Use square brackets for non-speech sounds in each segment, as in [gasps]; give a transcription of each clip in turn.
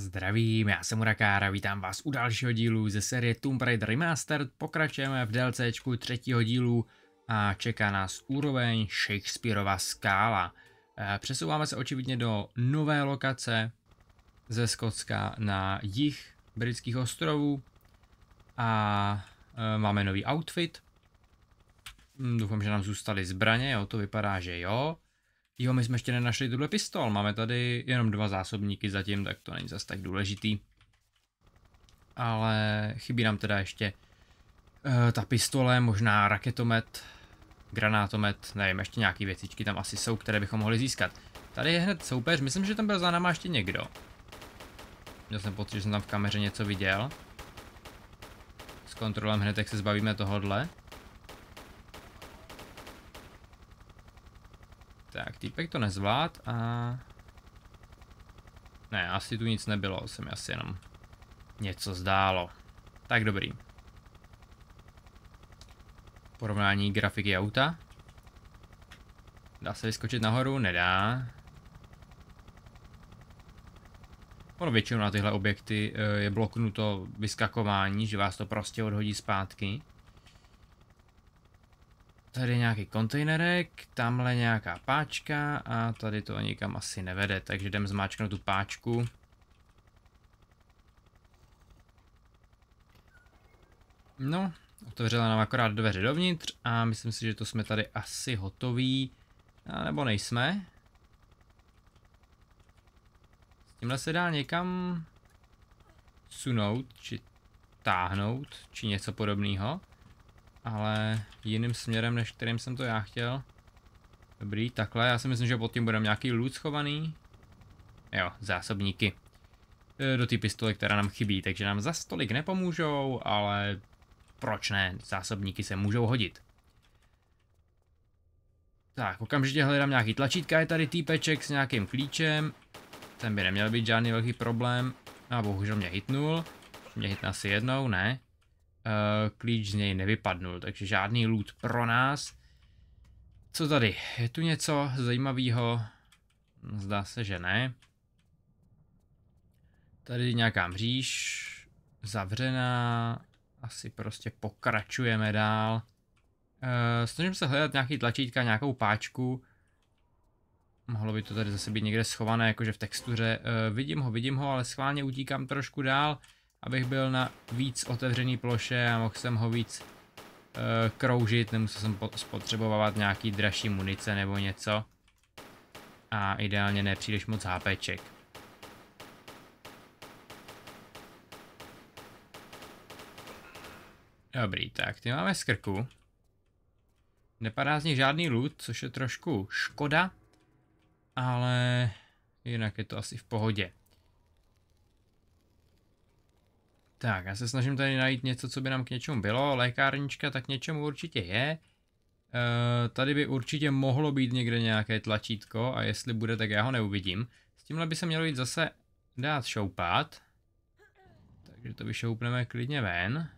Zdravím, já jsem Urakára, vítám vás u dalšího dílu ze série Tomb Raider Remastered. Pokračujeme v DLCčku třetího dílu a čeká nás úroveň Shakespeareova skála. Eh, přesouváme se očividně do nové lokace ze Skotska na jih britských ostrovů a eh, máme nový outfit. Hm, doufám, že nám zůstaly zbraně, jo, to vypadá, že jo. Jo, my jsme ještě nenašli tuhle pistol, máme tady jenom dva zásobníky zatím, tak to není zas tak důležitý. Ale chybí nám teda ještě e, ta pistole, možná raketomet, granátomet, nevím, ještě nějaký věcičky tam asi jsou, které bychom mohli získat. Tady je hned soupeř, myslím, že tam byl za náma ještě někdo. Měl jsem pocit, že jsem tam v kameře něco viděl. S kontrolem hned, jak se zbavíme tohodle. Tak, týpek to nezvlád a... Ne, asi tu nic nebylo, Jsem asi jenom něco zdálo. Tak dobrý. Porovnání grafiky auta. Dá se vyskočit nahoru? Nedá. Ono většinou na tyhle objekty eh, je bloknuto vyskakování, že vás to prostě odhodí zpátky. Tady nějaký kontejnerek, tamhle nějaká páčka a tady to nikam asi nevede, takže jdem zmáčknout tu páčku. No, otevřela nám akorát dveře dovnitř a myslím si, že to jsme tady asi hotoví. nebo nejsme. S tímhle se dá někam sunout, či táhnout, či něco podobného ale jiným směrem, než kterým jsem to já chtěl. Dobrý, takhle, já si myslím, že pod tím budeme nějaký loot schovaný. Jo, zásobníky. E, do té pistole, která nám chybí, takže nám za stolik nepomůžou, ale proč ne, zásobníky se můžou hodit. Tak, okamžitě hledám nějaký tlačítka, je tady týpeček s nějakým klíčem. Ten by neměl být žádný velký problém. A bohužel mě hitnul. Mě hitne asi jednou, ne. Eh, klíč z něj nevypadnul, takže žádný loot pro nás. Co tady? Je tu něco zajímavého? Zdá se, že ne. Tady nějaká mříž, zavřená, asi prostě pokračujeme dál. Uh, snažím se hledat nějaký tlačítka, nějakou páčku. Mohlo by to tady zase být někde schované, jakože v textuře. Uh, vidím ho, vidím ho, ale schválně utíkám trošku dál. Uh, abych byl na víc otevřený ploše a mohl jsem ho víc e, kroužit, nemusel jsem spotřebovat nějaký dražší munice nebo něco. A ideálně ne příliš moc HPček. Dobrý, tak ty máme skrku. Nepadá z nich žádný loot, což je trošku škoda, ale jinak je to asi v pohodě. Tak, já se snažím tady najít něco, co by nám k něčemu bylo. Lékárnička tak něčemu určitě je. E, tady by určitě mohlo být někde nějaké tlačítko a jestli bude, tak já ho neuvidím. S tímhle by se mělo jít zase dát šoupat. Takže to vyšoupneme klidně ven.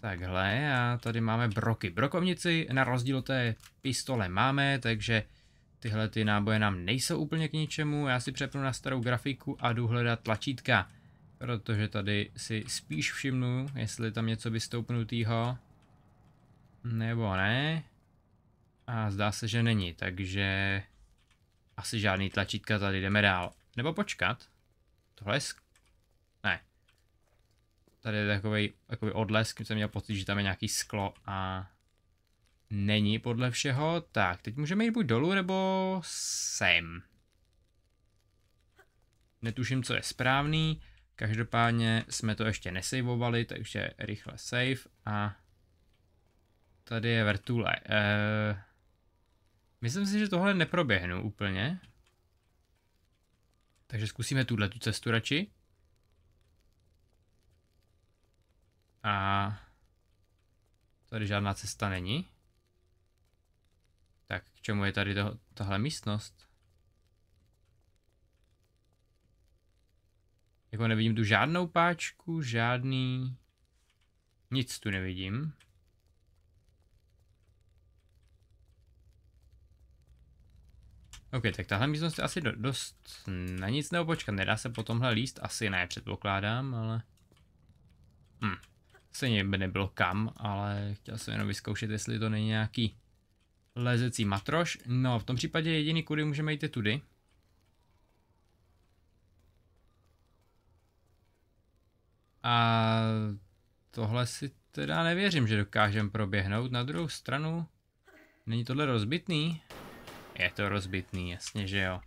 Takhle a tady máme broky. Brokovnici na rozdíl od té pistole máme, takže tyhle ty náboje nám nejsou úplně k ničemu. Já si přepnu na starou grafiku a jdu hledat tlačítka. Protože tady si spíš všimnu, jestli tam něco vystoupnutýho. Nebo ne. A zdá se, že není, takže... Asi žádný tlačítka, tady jdeme dál. Nebo počkat. Tohle je... Ne. Tady je takový, takový odlesk, jsem měl pocit, že tam je nějaký sklo a... Není podle všeho. Tak, teď můžeme jít buď dolů, nebo sem. Netuším, co je správný. Každopádně jsme to ještě nesavovali, takže rychle save a tady je vrtule. Eee, eh, myslím si, že tohle neproběhnu úplně. Takže zkusíme tuhle tu cestu radši. A tady žádná cesta není. Tak k čemu je tady to, tahle místnost? Jako nevidím tu žádnou páčku, žádný... Nic tu nevidím. OK, tak tahle místnost je asi do, dost na nic nebo počkat. Nedá se po tomhle líst? Asi ne, předpokládám, ale... Hm. Se by nebylo kam, ale chtěl jsem jenom vyzkoušet, jestli to není nějaký lezecí matroš. No, v tom případě jediný kudy můžeme jít je tudy. A tohle si teda nevěřím, že dokážem proběhnout. Na druhou stranu, není tohle rozbitný? Je to rozbitný, jasně, že jo.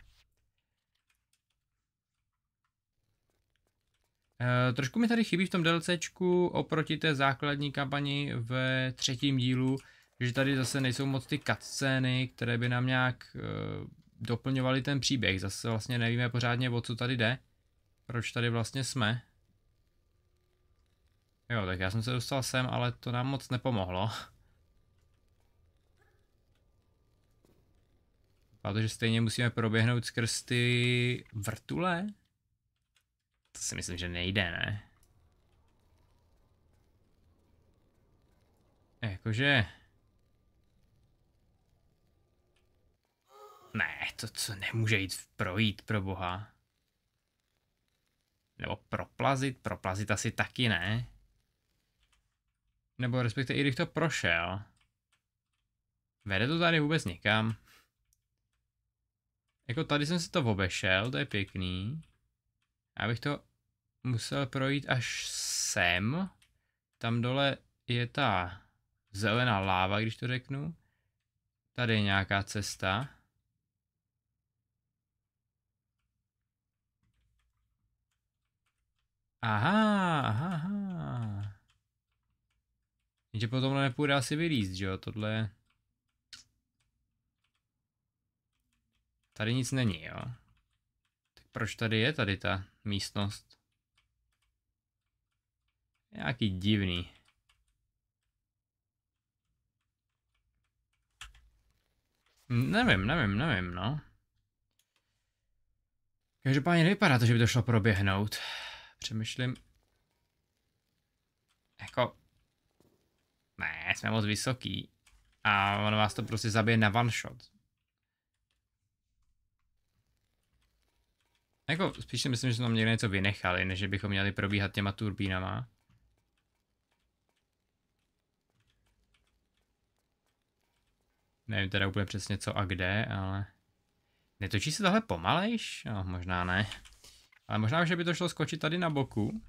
E, trošku mi tady chybí v tom DLCčku oproti té základní kampani ve třetím dílu, že tady zase nejsou moc ty cutscény, které by nám nějak e, doplňovaly ten příběh. Zase vlastně nevíme pořádně, o co tady jde, proč tady vlastně jsme. Jo, tak já jsem se dostal sem, ale to nám moc nepomohlo. Protože stejně musíme proběhnout skrz ty vrtule? To si myslím, že nejde, ne? Jakože... Ne, to co nemůže jít projít pro boha. Nebo proplazit, proplazit asi taky ne. Nebo respektive i když to prošel. Vede to tady vůbec nikam. Jako tady jsem si to obešel, to je pěkný. Já bych to musel projít až sem. Tam dole je ta zelená láva, když to řeknu. Tady je nějaká cesta. Aha, aha, aha. Jenže potom nepůjde asi vylíst, že jo, tohle Tady nic není, jo. Tak proč tady je tady ta místnost? Nějaký divný. Nevím, nevím, nevím, no. Každopádně nevypadá to, že by to šlo proběhnout. Přemýšlím. Jako, ne, jsme moc vysoký. A on vás to prostě zabije na one shot. Jako spíš si myslím, že jsme někde něco vynechali, než bychom měli probíhat těma turbínama. Nevím teda úplně přesně co a kde, ale... Netočí se tohle pomalejš? No, možná ne. Ale možná, že by to šlo skočit tady na boku.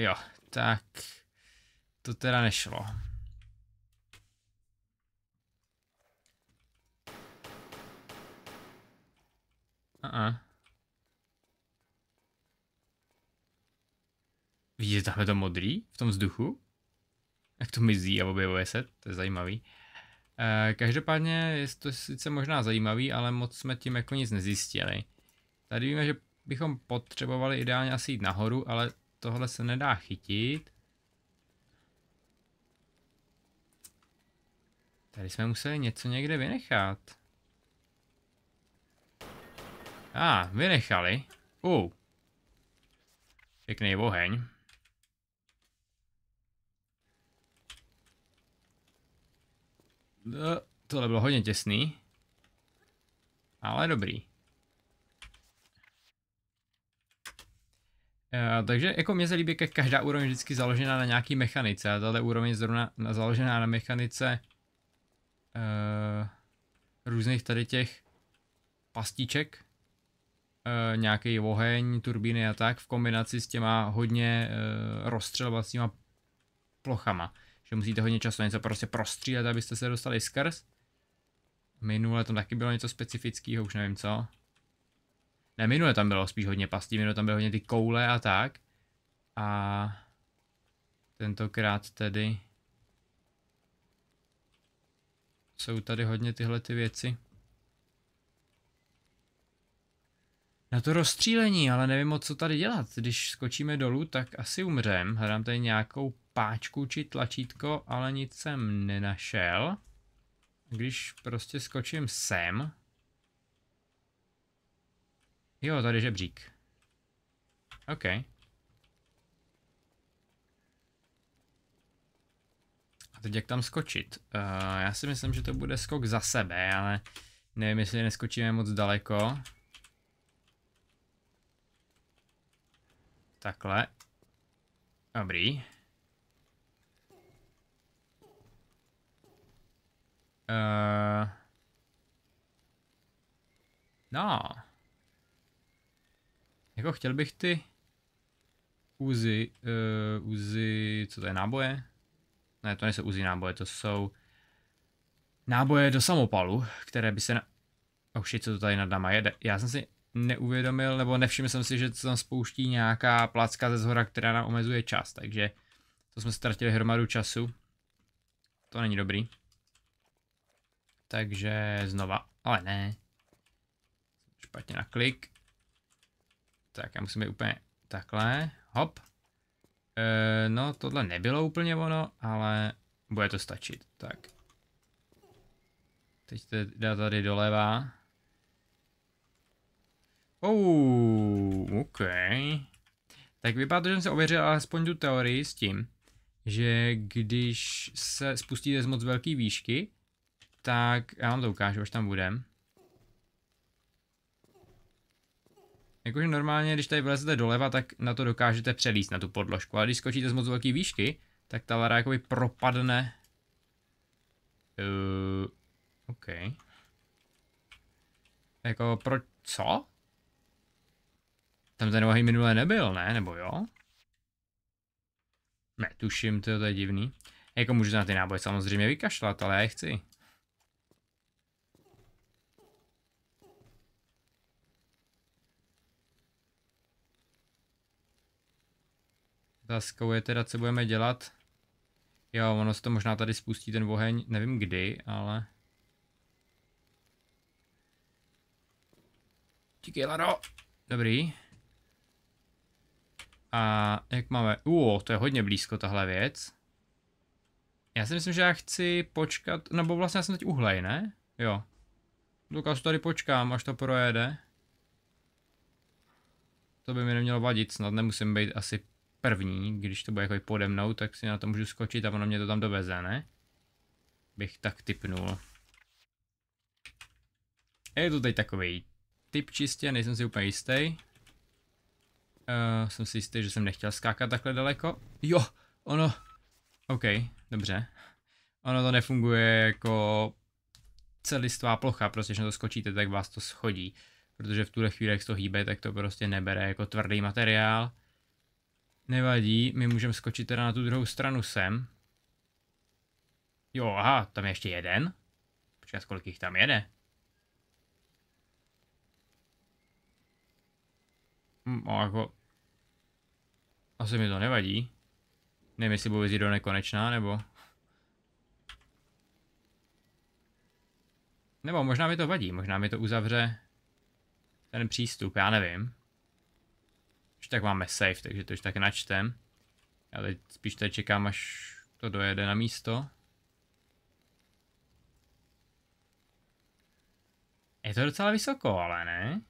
Jo, tak to teda nešlo. Uh-uh. Vidíte je to modrý v tom vzduchu? Jak to mizí a objevuje se, to je zajímavý. E, každopádně je to sice možná zajímavý, ale moc jsme tím jako nic nezjistili. Tady víme, že bychom potřebovali ideálně asi jít nahoru, ale tohle se nedá chytit. Tady jsme museli něco někde vynechat. A, ah, vynechali. Uh. Pěkný oheň. Eh, tohle bylo hodně těsný. Ale dobrý. Eh, takže jako mě se líbí, jak každá úroveň vždycky založená na nějaký mechanice a tato úroveň je zrovna na, založená na mechanice uh, různých tady těch pastiček, uh, nějaký oheň, turbíny a tak v kombinaci s těma hodně uh, rozstřelovacíma plochama, že musíte hodně často něco prostě prostřílet, abyste se dostali skrz. Minule tam taky bylo něco specifického, už nevím co. Ne, minule tam bylo spíš hodně pastí, minule tam byly hodně ty koule a tak. A tentokrát tedy jsou tady hodně tyhle ty věci. Na to rozstřílení, ale nevím moc co tady dělat. Když skočíme dolů, tak asi umřem. Hledám tady nějakou páčku či tlačítko, ale nic jsem nenašel. Když prostě skočím sem, Jo, tady žebřík. OK. A teď jak tam skočit? Uh, já si myslím, že to bude skok za sebe, ale nevím, jestli neskočíme moc daleko. Takhle. Dobrý. Uh... No. Jako chtěl bych ty Uzi, uh, Uzi, co to je, náboje? Ne, to nejsou Uzi náboje, to jsou náboje do samopalu, které by se na... Oh shit, co to tady nad náma jede? Já jsem si neuvědomil, nebo nevšiml jsem si, že se tam spouští nějaká placka ze zhora, která nám omezuje čas, takže to jsme ztratili hromadu času. To není dobrý. Takže znova, ale ne. Špatně na klik. Tak já musím být úplně takhle, hop. E, no tohle nebylo úplně ono, ale bude to stačit, tak. Teď dá tady doleva. Oh, OK. Tak vypadá to, že jsem se ověřil alespoň tu teorii s tím, že když se spustíte z moc velké výšky, tak já vám to ukážu, až tam budem. Jakože normálně, když tady vlezete doleva, tak na to dokážete přelíst na tu podložku, ale když skočíte z moc velké výšky, tak ta lara jakoby propadne. Uh, OK. Jako pro co? Tam ten nohy minule nebyl, ne? Nebo jo? Netuším, to je divný. Jako můžu na ty náboje samozřejmě vykašlat, ale já je chci. Otázkou je teda, co budeme dělat. Jo, ono se to možná tady spustí ten oheň, nevím kdy, ale... Díky, Lado! Dobrý. A jak máme... Uo, to je hodně blízko tahle věc. Já si myslím, že já chci počkat, nebo vlastně já jsem teď uhlej, ne? Jo. Lukáš, tady počkám, až to projede. To by mi nemělo vadit, snad nemusím být asi první, když to bude jako pode mnou, tak si na to můžu skočit a ono mě to tam doveze, ne? Bych tak typnul. Je to teď takový typ čistě, nejsem si úplně jistý. Uh, jsem si jistý, že jsem nechtěl skákat takhle daleko. Jo, ono... OK, dobře. Ono to nefunguje jako celistvá plocha, prostě, že to skočíte, tak vás to schodí. Protože v tuhle chvíli, jak to hýbe, tak to prostě nebere jako tvrdý materiál. Nevadí, my můžeme skočit teda na tu druhou stranu sem. Jo, aha, tam je ještě jeden. Počkat, kolik jich tam jede. No, jako... Asi mi to nevadí. Nevím, jestli budu do nekonečná, nebo... Nebo možná mi to vadí, možná mi to uzavře ten přístup, já nevím. Už tak máme save, takže to už tak načtem. Já teď spíš tady čekám, až to dojede na místo. Je to docela vysoko, ale ne?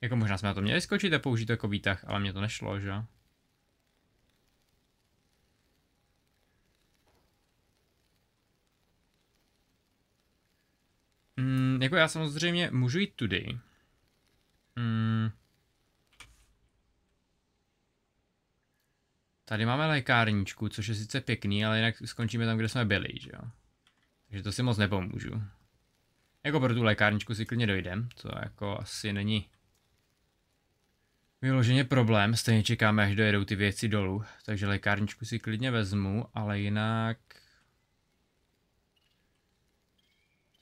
Jako možná jsme na to měli skočit a použít to jako výtah, ale mě to nešlo, že jako já samozřejmě můžu jít tudy. Mm. Tady máme lékárničku, což je sice pěkný, ale jinak skončíme tam, kde jsme byli, že jo. Takže to si moc nepomůžu. Jako pro tu lékárničku si klidně dojdem, to jako asi není vyloženě problém, stejně čekáme, až dojedou ty věci dolů, takže lékárničku si klidně vezmu, ale jinak...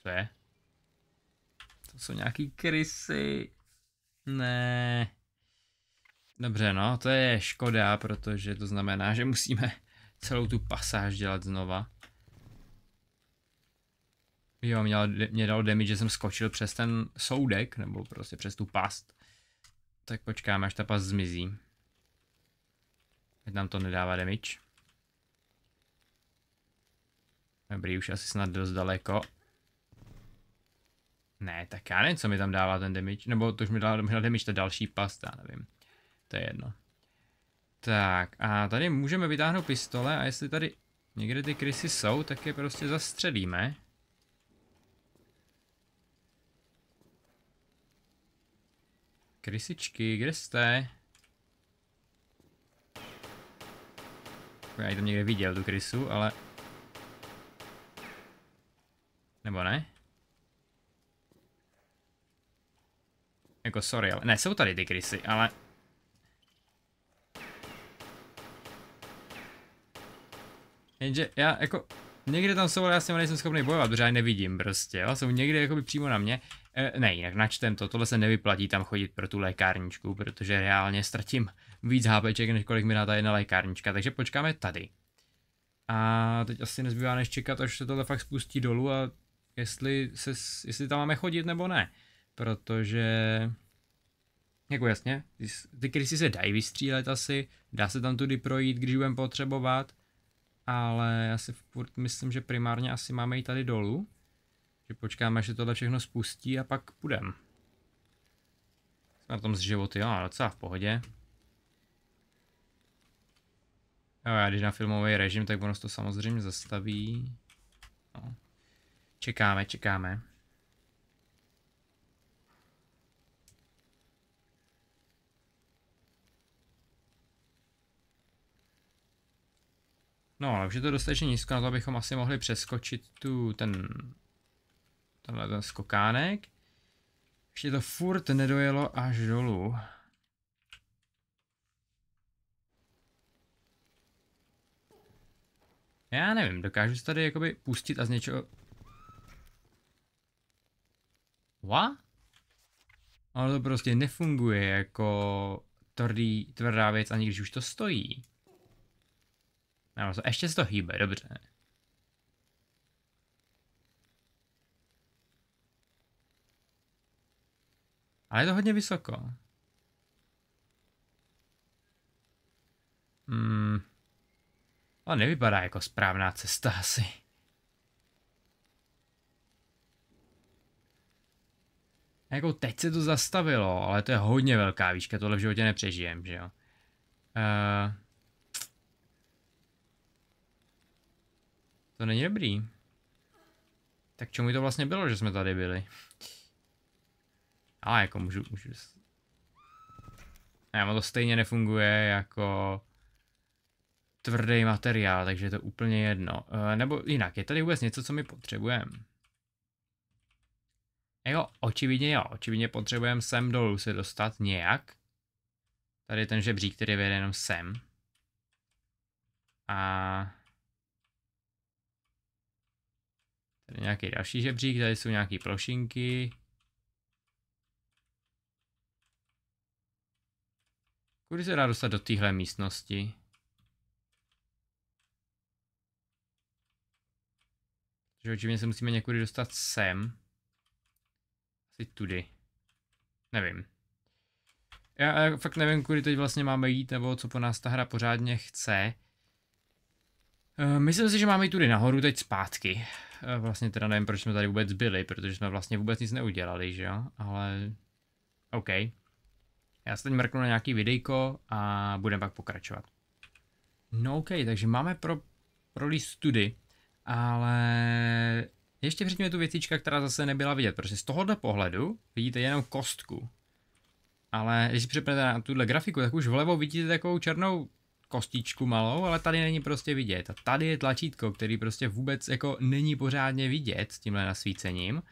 Co je? jsou nějaký krysy. Ne. Dobře, no, to je škoda, protože to znamená, že musíme celou tu pasáž dělat znova. Jo, mě mě dal demi, že jsem skočil přes ten soudek, nebo prostě přes tu past. Tak počkáme, až ta past zmizí. Ať nám to nedává damage. Dobrý, už asi snad dost daleko. Ne, tak já nevím, co mi tam dává ten damage, nebo to už mi dává mi damage, ta další past, já nevím. To je jedno. Tak, a tady můžeme vytáhnout pistole a jestli tady někde ty krysy jsou, tak je prostě zastřelíme. Krysičky, kde jste? Já jsem tam někde viděl, tu krysu, ale... Nebo ne? Jako sorry, ale ne, jsou tady ty krysy, ale... Jenže já jako... Někde tam jsou, ale já s nejsem schopný bojovat, protože já nevidím prostě, jo? Jsou někde jakoby přímo na mě. E, ne, jinak načtem to, tohle se nevyplatí tam chodit pro tu lékárničku, protože reálně ztratím víc HPček, než kolik mi dá ta jedna lékárnička, takže počkáme tady. A teď asi nezbývá než čekat, až se tohle fakt spustí dolů a jestli, se, jestli tam máme chodit nebo ne protože jako jasně, ty krysy se dají vystřílet asi, dá se tam tudy projít, když budeme potřebovat, ale já si furt myslím, že primárně asi máme i tady dolů, že počkáme, až se tohle všechno spustí a pak půjdem. Jsme na tom z životy, jo, docela v pohodě. Jo, já když na filmový režim, tak ono to samozřejmě zastaví. No. Čekáme, čekáme. No, ale už je to dostatečně nízko na to, abychom asi mohli přeskočit tu, ten, tenhle ten skokánek. Ještě to furt nedojelo až dolů. Já nevím, dokážu se tady jakoby pustit a z něčeho... What? Ono to prostě nefunguje jako tvrdý, tvrdá věc, ani když už to stojí. No, ještě se to hýbe, dobře. Ale je to hodně vysoko. Hmm. To nevypadá jako správná cesta asi. A jako teď se to zastavilo, ale to je hodně velká výška, tohle v životě nepřežijem, že jo. Uh... To není dobrý. Tak čemu to vlastně bylo, že jsme tady byli? Ale jako můžu, můžu... Ne, to stejně nefunguje jako tvrdý materiál, takže je to úplně jedno. E, nebo jinak, je tady vůbec něco, co my potřebujeme? Jo, očividně jo, očividně potřebujeme sem dolů se dostat nějak. Tady je ten žebřík, který vede jenom sem. A Tady nějaký další žebřík, tady jsou nějaké plošinky. Kudy se dá dostat do téhle místnosti? Protože očivně se musíme někudy dostat sem. Asi tudy. Nevím. Já, já fakt nevím, kudy teď vlastně máme jít, nebo co po nás ta hra pořádně chce. Eh, myslím si, že máme tudy nahoru teď zpátky. Eh, vlastně teda nevím, proč jsme tady vůbec byli, protože jsme vlastně vůbec nic neudělali, že jo? Ale... OK. Já se teď mrknu na nějaký videjko a budeme pak pokračovat. No OK, takže máme pro, pro tudy, ale ještě předtím je tu věcička, která zase nebyla vidět, protože z tohohle pohledu vidíte jenom kostku. Ale když si přepnete na tuhle grafiku, tak už vlevo vidíte takovou černou kostičku malou, ale tady není prostě vidět. A tady je tlačítko, který prostě vůbec jako není pořádně vidět s tímhle nasvícením,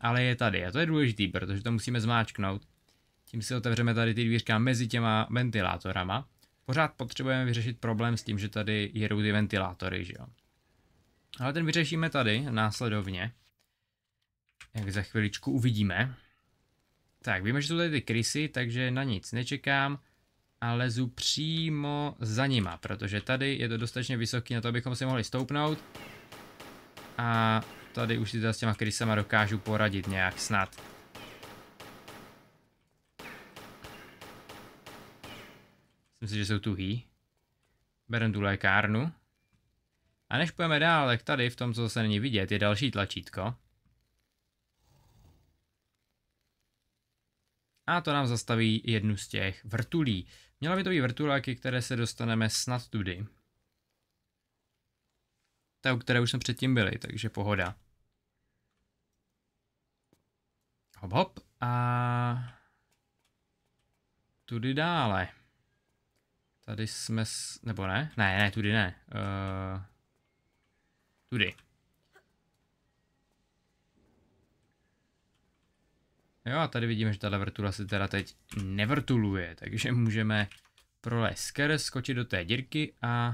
ale je tady a to je důležitý, protože to musíme zmáčknout. Tím si otevřeme tady ty dvířka mezi těma ventilátorama. Pořád potřebujeme vyřešit problém s tím, že tady jedou ty ventilátory, že jo. Ale ten vyřešíme tady následovně. Jak za chviličku uvidíme. Tak, víme, že jsou tady ty krysy, takže na nic nečekám a lezu přímo za nima, protože tady je to dostatečně vysoký na to, abychom si mohli stoupnout. A tady už si teda s těma krysama dokážu poradit nějak snad. Myslím si, že jsou tuhý. Berem tu lékárnu. A než půjdeme dál, tak tady v tom, co se není vidět, je další tlačítko. A to nám zastaví jednu z těch vrtulí. Měla by to být vrtuláky, které se dostaneme snad tudy. Ta, u které už jsme předtím byli, takže pohoda. Hop hop a tudy dále. Tady jsme, s... nebo ne? Ne, ne, tudy ne. Uh, tudy. Jo a tady vidíme, že tato vrtula se teda teď nevrtuluje, takže můžeme prolézt skrz, skočit do té dírky a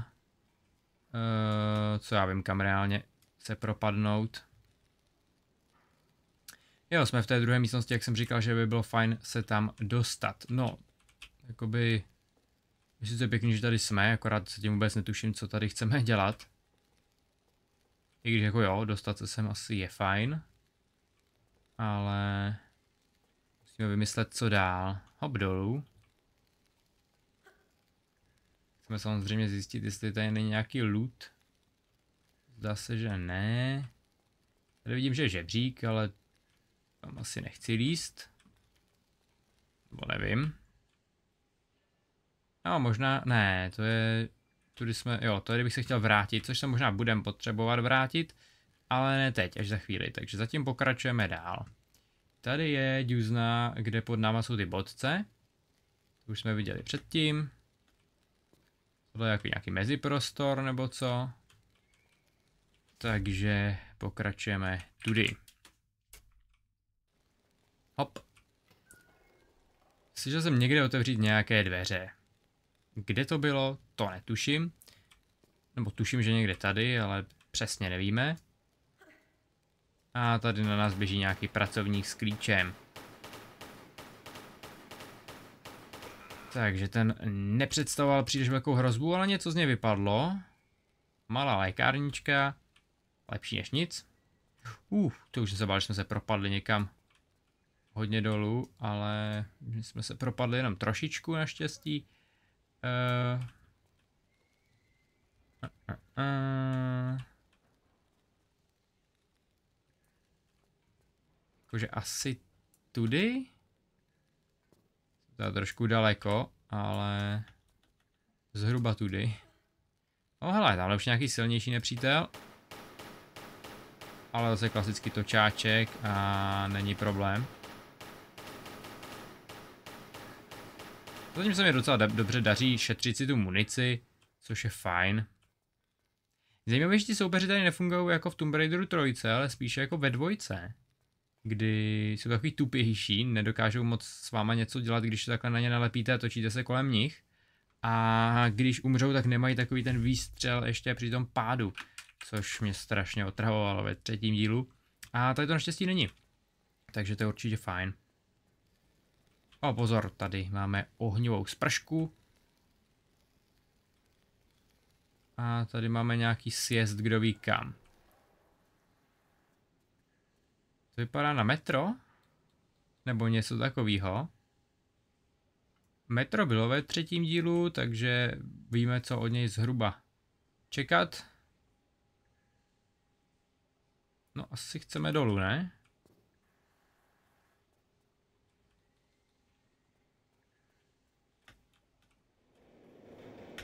uh, co já vím, kam reálně se propadnout. Jo, jsme v té druhé místnosti, jak jsem říkal, že by bylo fajn se tam dostat. No, jakoby, myslím, že je pěkný, že tady jsme, akorát se tím vůbec netuším, co tady chceme dělat. I když jako jo, dostat se sem asi je fajn. Ale... Musíme vymyslet, co dál. Hop dolů. Chceme samozřejmě zjistit, jestli tady není nějaký loot. Zdá se, že ne. Tady vidím, že je žebřík, ale tam asi nechci líst. Nebo nevím. No, možná, ne, to je, tudy jsme, jo, to je, bych se chtěl vrátit, což se možná budem potřebovat vrátit, ale ne teď, až za chvíli, takže zatím pokračujeme dál. Tady je duzna, kde pod náma jsou ty bodce. To už jsme viděli předtím. Tohle je nějaký meziprostor nebo co. Takže pokračujeme tudy. Hop. Slyšel jsem někde otevřít nějaké dveře. Kde to bylo, to netuším. Nebo tuším, že někde tady, ale přesně nevíme. A tady na nás běží nějaký pracovník s klíčem. Takže ten nepředstavoval příliš velkou hrozbu, ale něco z něj vypadlo. Malá lékárnička. Lepší než nic. Uf, to už jsem se bál, že jsme se propadli někam hodně dolů, ale my jsme se propadli jenom trošičku naštěstí. Uh, uh, uh, Jakože asi tudy? To je trošku daleko, ale zhruba tudy. No hele, tamhle už nějaký silnější nepřítel. Ale zase klasicky točáček a není problém. Zatím se mi docela dobře daří šetřit si tu munici, což je fajn. Zajímavé, že ti soupeři tady nefungují jako v Tomb Raideru 3, ale spíše jako ve dvojce kdy jsou takový tupější, nedokážou moc s váma něco dělat, když takhle na ně nalepíte a točíte se kolem nich. A když umřou, tak nemají takový ten výstřel ještě při tom pádu, což mě strašně otravovalo ve třetím dílu. A tady to naštěstí není. Takže to je určitě fajn. O pozor, tady máme ohňovou spršku. A tady máme nějaký sjezd, kdo ví kam. To vypadá na metro? Nebo něco takového. Metro bylo ve třetím dílu, takže víme, co od něj zhruba čekat. No asi chceme dolů, ne?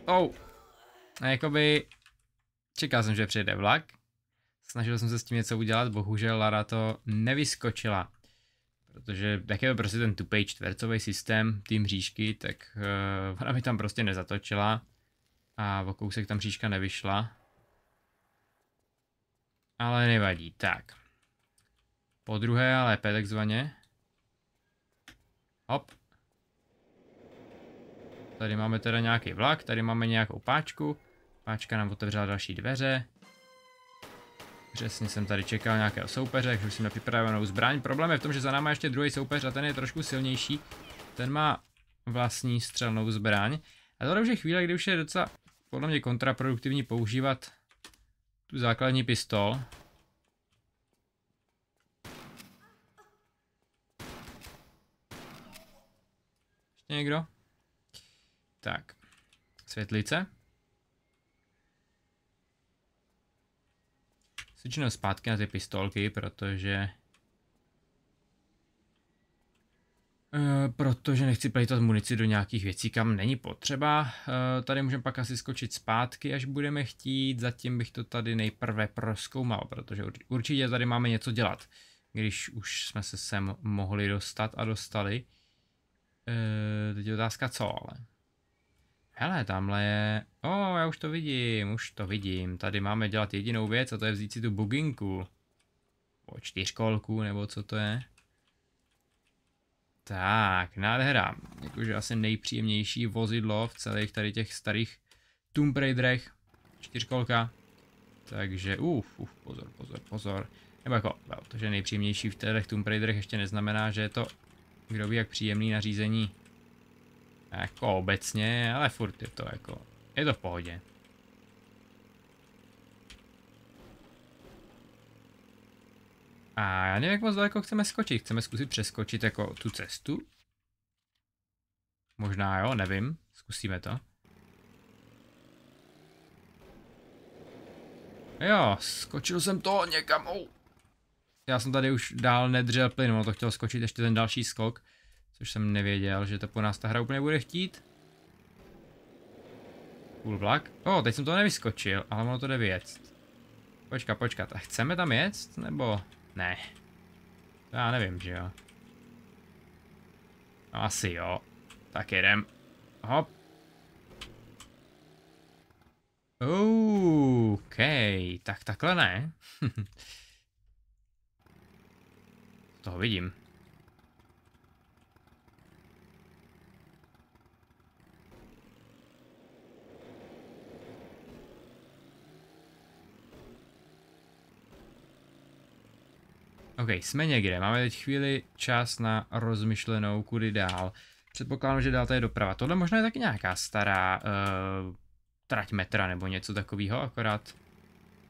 Oh. A jakoby... Čekal jsem, že přijde vlak. Snažil jsem se s tím něco udělat, bohužel Lara to nevyskočila. Protože jak je prostě ten tupej čtvercový systém, tým mřížky, tak uh, ona mi tam prostě nezatočila a o kousek tam mřížka nevyšla. Ale nevadí, tak. Po druhé a lépe takzvaně. Hop. Tady máme teda nějaký vlak, tady máme nějakou páčku. Páčka nám otevřela další dveře. Přesně jsem tady čekal nějakého soupeře, takže už jsem připravenou zbraň. Problém je v tom, že za náma ještě druhý soupeř a ten je trošku silnější. Ten má vlastní střelnou zbraň. A to už je chvíle, kdy už je docela podle mě kontraproduktivní používat tu základní pistol. Ještě někdo? Tak. Světlice. Většinou zpátky na ty pistolky, protože... E, protože nechci plejtat munici do nějakých věcí, kam není potřeba. E, tady můžeme pak asi skočit zpátky, až budeme chtít. Zatím bych to tady nejprve proskoumal, protože určitě tady máme něco dělat. Když už jsme se sem mohli dostat a dostali. E, teď je otázka co ale. Hele, tamhle je... O, oh, já už to vidím, už to vidím. Tady máme dělat jedinou věc a to je vzít si tu buginku. O čtyřkolku, nebo co to je. Tak, nádhera. Jakože asi nejpříjemnější vozidlo v celých tady těch starých Tomb Raiderech. Čtyřkolka. Takže, uf, uf, pozor, pozor, pozor. Nebo jako, to, že nejpříjemnější v těch Tomb Raiderech ještě neznamená, že je to, kdo ví, jak příjemný nařízení jako obecně, ale furt je to jako, je to v pohodě. A já nevím, jak moc daleko chceme skočit. Chceme zkusit přeskočit jako tu cestu? Možná jo, nevím. Zkusíme to. Jo, skočil jsem to někam. Oh. Já jsem tady už dál nedřel plyn, ale to chtěl skočit ještě ten další skok. Což jsem nevěděl, že to po nás ta hra úplně bude chtít. Cool vlak. O, oh, teď jsem to nevyskočil, ale ono to jde věct. Počka, počka. tak chceme tam jet? Nebo? Ne. já nevím, že jo. No asi jo. Tak jedem. Hop. OK, tak takhle ne. [laughs] To vidím. OK, jsme někde. Máme teď chvíli čas na rozmyšlenou, kudy dál. Předpokládám, že dál to je doprava. Tohle možná je taky nějaká stará uh, trať metra nebo něco takového, akorát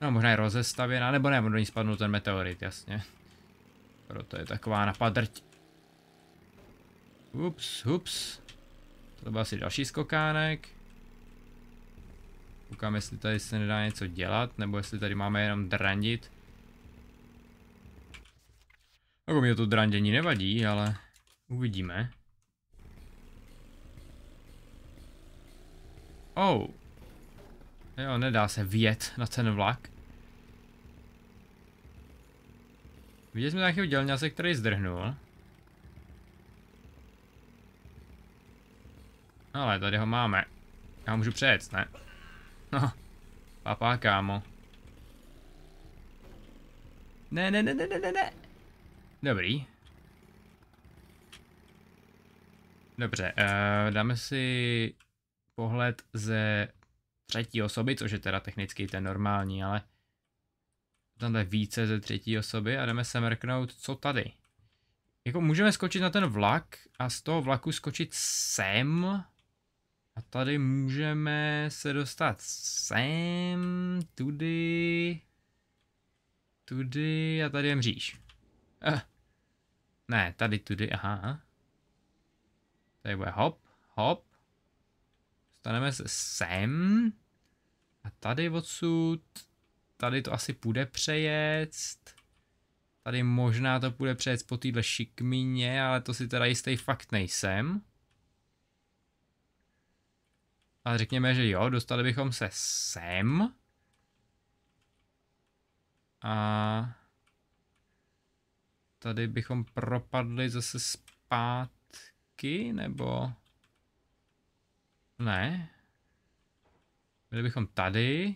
No, možná je rozestavěná, nebo ne, do ní spadnul ten meteorit, jasně. Proto je taková napadrť. Ups, ups. To byl asi další skokánek. Koukám, jestli tady se nedá něco dělat, nebo jestli tady máme jenom drandit. Jako mě to drandění nevadí, ale uvidíme. Oh. Jo, nedá se vjet na ten vlak. Viděli jsme nějakého dělňase, který zdrhnul. Ale tady ho máme. Já ho můžu přejet, ne? No, papá kámo. Ne, ne, ne, ne, ne, ne, ne. Dobrý. Dobře, uh, dáme si pohled ze třetí osoby, což je teda technicky ten normální, ale tam je více ze třetí osoby a jdeme se mrknout, co tady. Jako můžeme skočit na ten vlak a z toho vlaku skočit sem. A tady můžeme se dostat sem, tudy, tudy a tady je mříž. Eh. Ne, tady tudy, aha. Eh. Tady bude hop, hop. Staneme se sem. A tady odsud. Tady to asi půjde přejet. Tady možná to půjde přejet po téhle šikmině, ale to si teda jistý fakt nejsem. Ale řekněme, že jo, dostali bychom se sem. A tady bychom propadli zase zpátky, nebo... Ne. Byli bychom tady.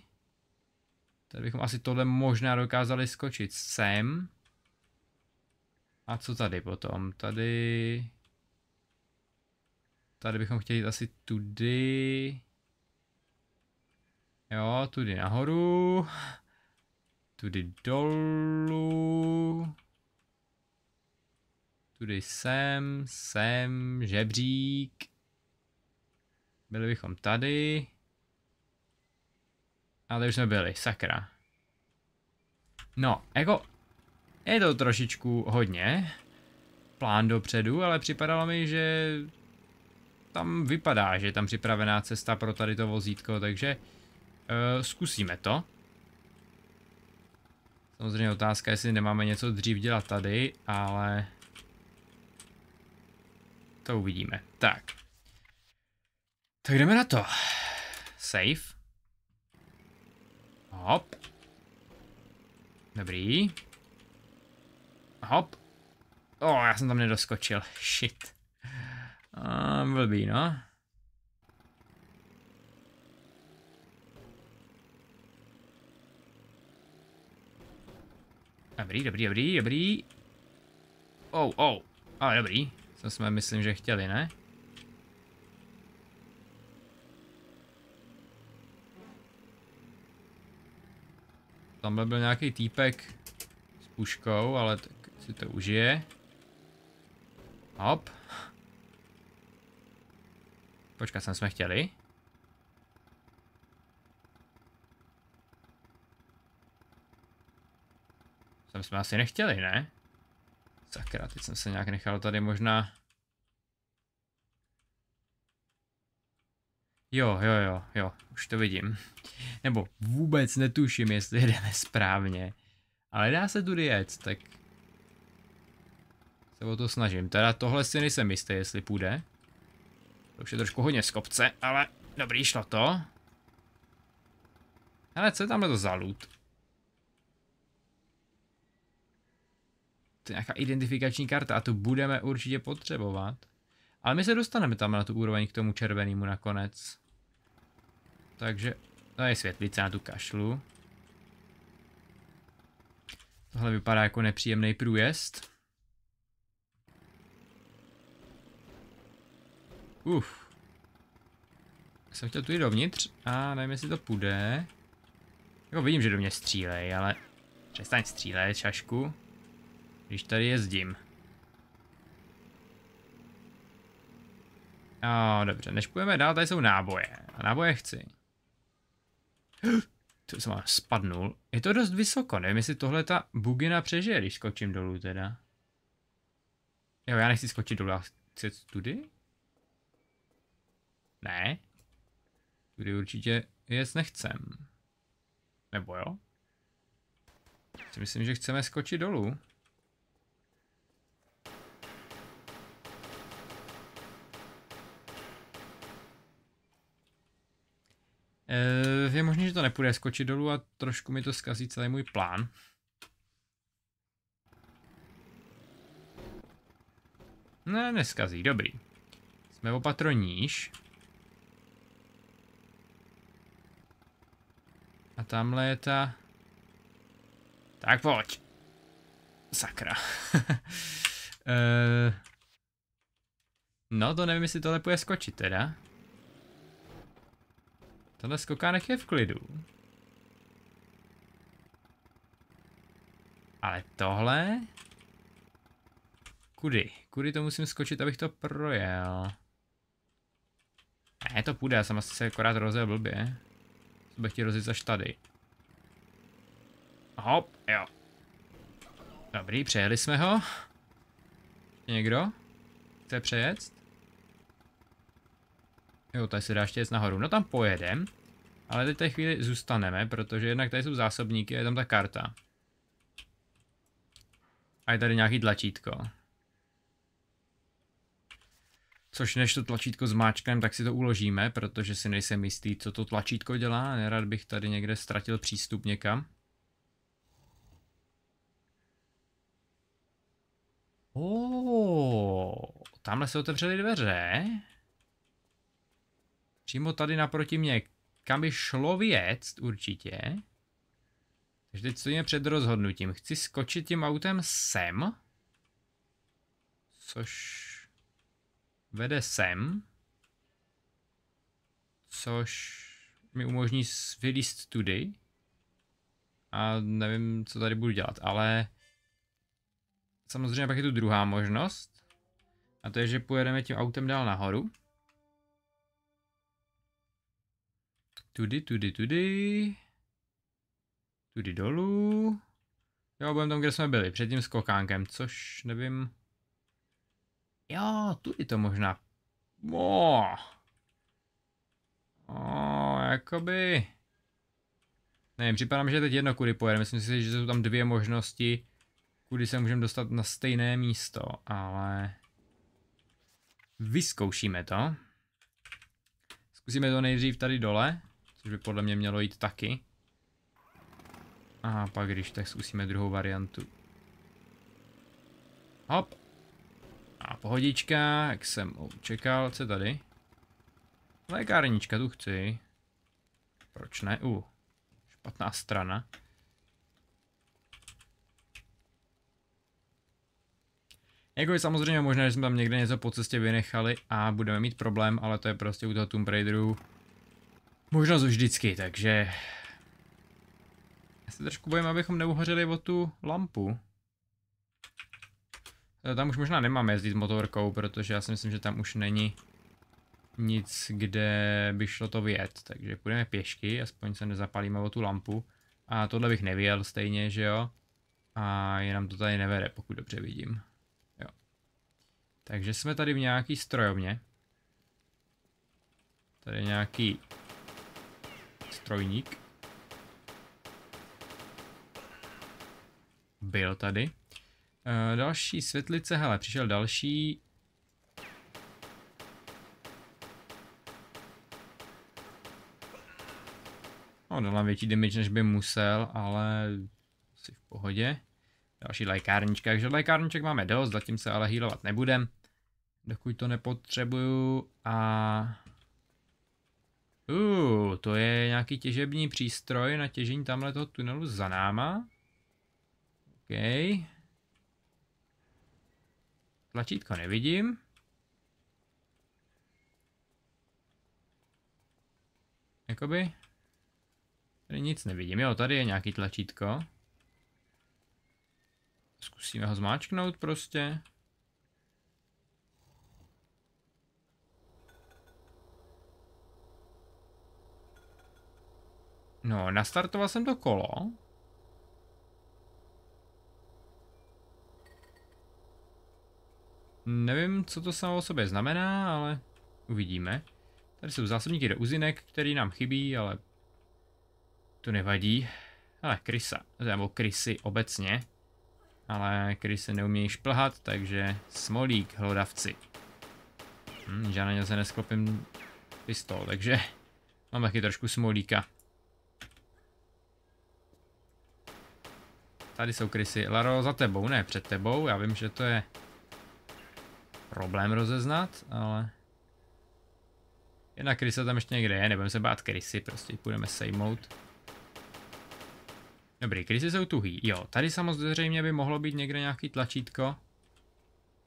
Tady bychom asi tohle možná dokázali skočit sem. A co tady potom? Tady... Tady bychom chtěli jít asi tudy. Jo, tudy nahoru. Tudy dolů. Tudy sem, sem, žebřík. Byli bychom tady. Ale už jsme byli, sakra. No, jako, je to trošičku hodně. Plán dopředu, ale připadalo mi, že tam vypadá, že je tam připravená cesta pro tady to vozítko, takže uh, zkusíme to. Samozřejmě otázka, jestli nemáme něco dřív dělat tady, ale to uvidíme. Tak. Tak jdeme na to. Safe. Hop. Dobrý. Hop. O, oh, já jsem tam nedoskočil. Shit. Um, blbý, no. Dobrý, dobrý, dobrý, dobrý. Oh, oh, ale dobrý. Co jsme myslím, že chtěli, ne? Tam byl nějaký týpek s puškou, ale tak si to užije. Hop. Počkat, sem jsme chtěli. Sem jsme asi nechtěli, ne? Sakra, teď jsem se nějak nechal tady možná... Jo, jo, jo, jo, už to vidím. Nebo vůbec netuším, jestli jdeme správně. Ale dá se tudy jet, tak... Se o to snažím. Teda tohle si nejsem jistý, jestli půjde. To už je trošku hodně z kopce, ale dobrý, šlo to. Ale co je tamhle to za loot? nějaká identifikační karta a tu budeme určitě potřebovat. Ale my se dostaneme tam na tu úroveň k tomu červenému nakonec. Takže to je světlice na tu kašlu. Tohle vypadá jako nepříjemný průjezd. Uf. Jsem chtěl tu jít dovnitř a nevím, jestli to půjde. Jako vidím, že do mě střílej, ale přestaň střílet, šašku. Když tady jezdím. No, dobře, než půjdeme dál, tady jsou náboje. A náboje chci. [gasps] To jsem vám spadnul. Je to dost vysoko, nevím, jestli tohle ta bugina přežije, když skočím dolů teda. Jo, já nechci skočit dolů, já chci tudy? Ne. Tudy určitě jest nechcem. Nebo jo? Si myslím, že chceme skočit dolů. Eh, je možné, že to nepůjde skočit dolů a trošku mi to zkazí celý můj plán. Ne, no, neskazí, dobrý. Jsme opatro níž. A tamhle je ta... Tak pojď. Sakra. [laughs] Eh, no to nevím, jestli tohle půjde skočit teda. Tenhle skokánek je v klidu. Ale tohle? Kudy? Kudy to musím skočit, abych to projel? Ne, to půjde, já jsem asi se akorát rozjel blbě. To bych chtěl rozjet až tady. Hop, jo. Dobrý, přejeli jsme ho. Někdo? Chce přejet? Jo, tady se dá ještě jít nahoru. No tam pojedem. Ale teď té chvíli zůstaneme, protože jednak tady jsou zásobníky a je tam ta karta. A je tady nějaký tlačítko. Což než to tlačítko zmáčknem, tak si to uložíme, protože si nejsem jistý, co to tlačítko dělá. Nerad bych tady někde ztratil přístup někam. Oh, tamhle se otevřely dveře. Přímo tady naproti mě, kam by šlo věc určitě. Takže teď stojíme před rozhodnutím. Chci skočit tím autem sem. Což vede sem. Což mi umožní vylíst tudy. A nevím, co tady budu dělat, ale... Samozřejmě pak je tu druhá možnost. A to je, že pojedeme tím autem dál nahoru. Tudy, tudy, tudy. Tudy dolů. Jo, budeme tam, kde jsme byli, před tím skokánkem, což nevím. Jo, tudy to možná. Mo. o jakoby... Nevím, připadám, že teď jedno kudy pojedeme. Myslím si, že jsou tam dvě možnosti, kudy se můžeme dostat na stejné místo, ale... Vyzkoušíme to. Zkusíme to nejdřív tady dole. Což by podle mě mělo jít taky. A pak když tak zkusíme druhou variantu. Hop. A pohodička, jak jsem čekal, co tady? Lékárnička, tu chci. Proč ne? U. Uh, špatná strana. Jako je samozřejmě možné, že jsme tam někde něco po cestě vynechali a budeme mít problém, ale to je prostě u toho Tomb Raideru možnost vždycky, takže... Já se trošku bojím, abychom neuhořili o tu lampu. Eh, tam už možná nemáme jezdit motorkou, protože já si myslím, že tam už není nic, kde by šlo to vyjet. Takže půjdeme pěšky, aspoň se nezapalíme o tu lampu. A tohle bych nevyjel stejně, že jo? A jenom to tady nevede, pokud dobře vidím. Jo. Takže jsme tady v nějaký strojovně. Tady nějaký Trojník. Byl tady. E, další světlice, hele, přišel další. No, dala větší damage, než by musel, ale si v pohodě. Další lékárnička, takže lékárniček máme dost, zatím se ale healovat nebudem, dokud to nepotřebuju a Uh, to je nějaký těžební přístroj na těžení tamhle toho tunelu za náma. OK. Tlačítko nevidím. Jakoby. Tady nic nevidím. Jo, tady je nějaký tlačítko. Zkusíme ho zmáčknout prostě. No, nastartoval jsem to kolo. Nevím, co to samo o sobě znamená, ale uvidíme. Tady jsou zásobníky do uzinek, který nám chybí, ale to nevadí. Ale krysa, nebo krysy obecně. Ale krysy neumějí šplhat, takže smolík hlodavci. Hm, že na ně se nesklopím pistol, takže mám taky trošku smolíka. Tady jsou krysy. Laro, za tebou, ne před tebou. Já vím, že to je problém rozeznat, ale... Jedna krysa tam ještě někde je, nebudeme se bát krysy, prostě půjdeme sejmout. Dobrý, krysy jsou tuhý. Jo, tady samozřejmě by mohlo být někde nějaký tlačítko,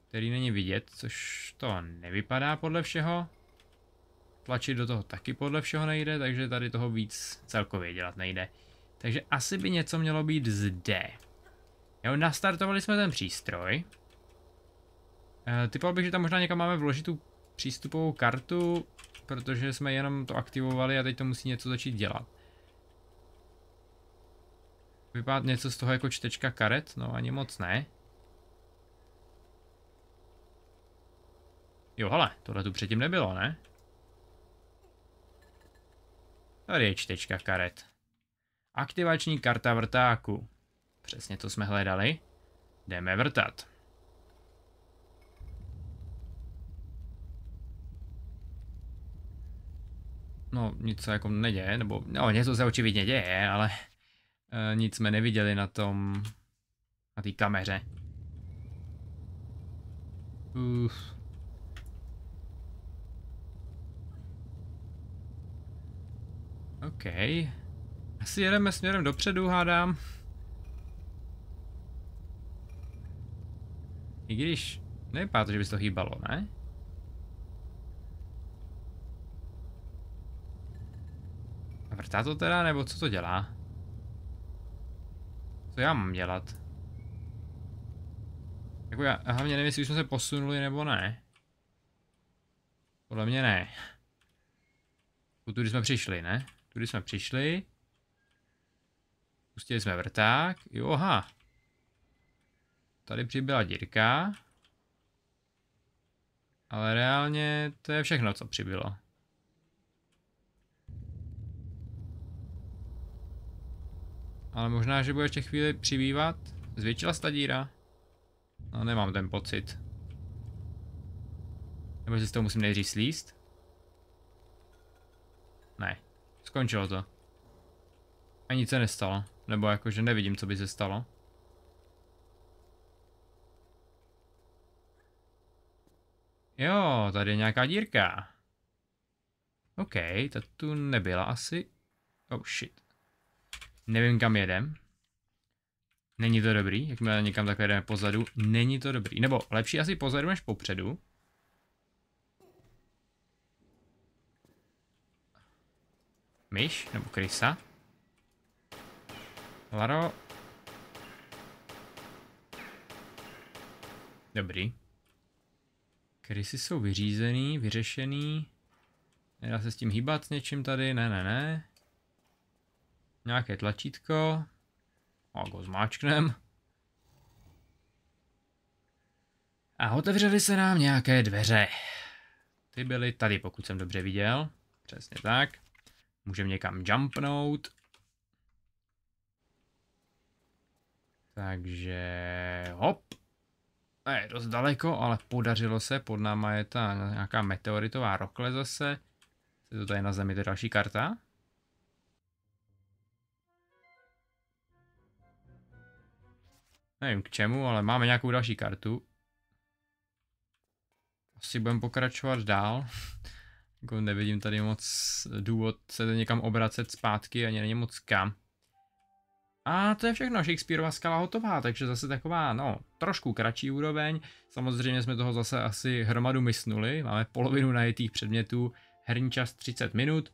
který není vidět, což to nevypadá podle všeho. Tlačit do toho taky podle všeho nejde, takže tady toho víc celkově dělat nejde. Takže asi by něco mělo být zde. Jo, nastartovali jsme ten přístroj. E, typoval bych, že tam možná někam máme vložit tu přístupovou kartu, protože jsme jenom to aktivovali a teď to musí něco začít dělat. Vypadá něco z toho jako čtečka karet? No ani moc ne. Jo, hele, tohle tu předtím nebylo, ne? Tady je čtečka karet. Aktivační karta vrtáku. Přesně to jsme hledali. Jdeme vrtat. No, nic se jako neděje, nebo no, něco se očividně děje, ale e, nic jsme neviděli na tom, na té kameře. Uf. OK. Asi jedeme směrem dopředu, hádám. I když nevypadá to, že by se to chýbalo, ne? A vrtá to teda, nebo co to dělá? Co já mám dělat? Jako já hlavně nevím, jestli už jsme se posunuli nebo ne. Podle mě ne. Tudy jsme přišli, ne? Tudy jsme přišli. Pustili jsme vrták. Jo, aha. Tady přibyla dírka. Ale reálně to je všechno, co přibylo. Ale možná, že bude ještě chvíli přibývat. Zvětšila se ta díra? No, nemám ten pocit. Nebo si z toho musím nejdřív slíst? Ne. Skončilo to. Ani nic se nestalo. Nebo jakože nevidím, co by se stalo. Jo, tady je nějaká dírka. OK, ta tu nebyla asi. Oh shit. Nevím, kam jedem. Není to dobrý, jakmile někam takhle jdeme pozadu, není to dobrý. Nebo lepší asi pozadu než popředu. Myš, nebo krysa. Laro. Dobrý. Krysy jsou vyřízený, vyřešený. Nedá se s tím hýbat s něčím tady, ne, ne, ne. Nějaké tlačítko. A go zmáčknem. A otevřely se nám nějaké dveře. Ty byly tady, pokud jsem dobře viděl. Přesně tak. Můžeme někam jumpnout. Takže hop je dost daleko, ale podařilo se, pod náma je ta nějaká meteoritová rokle zase. Je to tady na zemi, to je další karta. Nevím k čemu, ale máme nějakou další kartu. Asi budeme pokračovat dál. Jako nevidím tady moc důvod se někam obracet zpátky, ani není moc kam. A to je všechno, Shakespeareova skala hotová, takže zase taková, no, trošku kratší úroveň. Samozřejmě jsme toho zase asi hromadu mysnuli, máme polovinu najetých předmětů, herní čas 30 minut.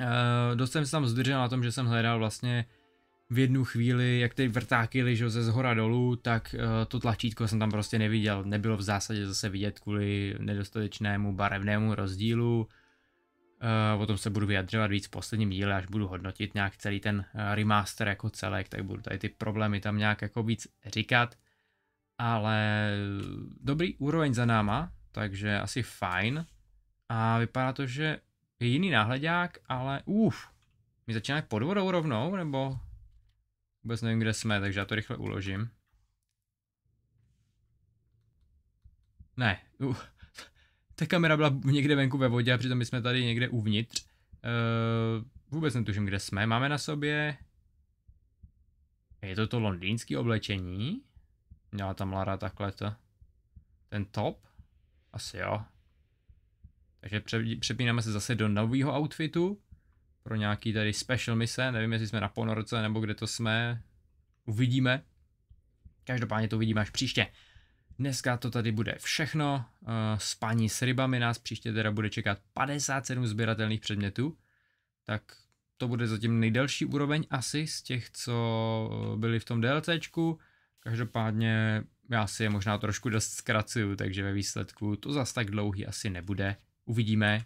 E, dost jsem se tam zdržel na tom, že jsem hledal vlastně v jednu chvíli, jak ty vrtáky ližou ze zhora dolů, tak e, to tlačítko jsem tam prostě neviděl. Nebylo v zásadě zase vidět kvůli nedostatečnému barevnému rozdílu. Eh, o tom se budu vyjadřovat víc v posledním díle, až budu hodnotit nějak celý ten eh, remaster jako celek, tak budu tady ty problémy tam nějak jako víc říkat. Ale dobrý úroveň za náma, takže asi fajn. A vypadá to, že je jiný náhledák, ale uf, my začínáme pod vodou rovnou, nebo vůbec nevím, kde jsme, takže já to rychle uložím. Ne, uf ta kamera byla někde venku ve vodě a přitom my jsme tady někde uvnitř. Uh, vůbec netuším, kde jsme. Máme na sobě... Je to to londýnské oblečení? Měla no, tam Lara takhle to... Ten top? Asi jo. Takže přepínáme se zase do nového outfitu. Pro nějaký tady special mise. Nevím, jestli jsme na ponorce nebo kde to jsme. Uvidíme. Každopádně to uvidíme až příště. Dneska to tady bude všechno. Eh, spaní s rybami nás příště teda bude čekat 57 sběratelných předmětů. Tak to bude zatím nejdelší úroveň asi z těch, co byly v tom DLCčku. Každopádně já si je možná trošku dost zkracuju, takže ve výsledku to zas tak dlouhý asi nebude. Uvidíme.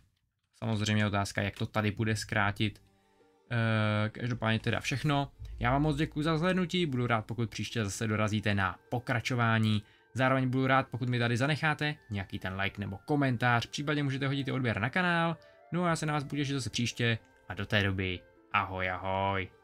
Samozřejmě otázka, jak to tady bude zkrátit. Eh, každopádně teda všechno. Já vám moc děkuji za zhlédnutí, budu rád, pokud příště zase dorazíte na pokračování Zároveň budu rád, pokud mi tady zanecháte nějaký ten like nebo komentář, případně můžete hodit i odběr na kanál. No a já se na vás budu těšit zase příště a do té doby ahoj ahoj.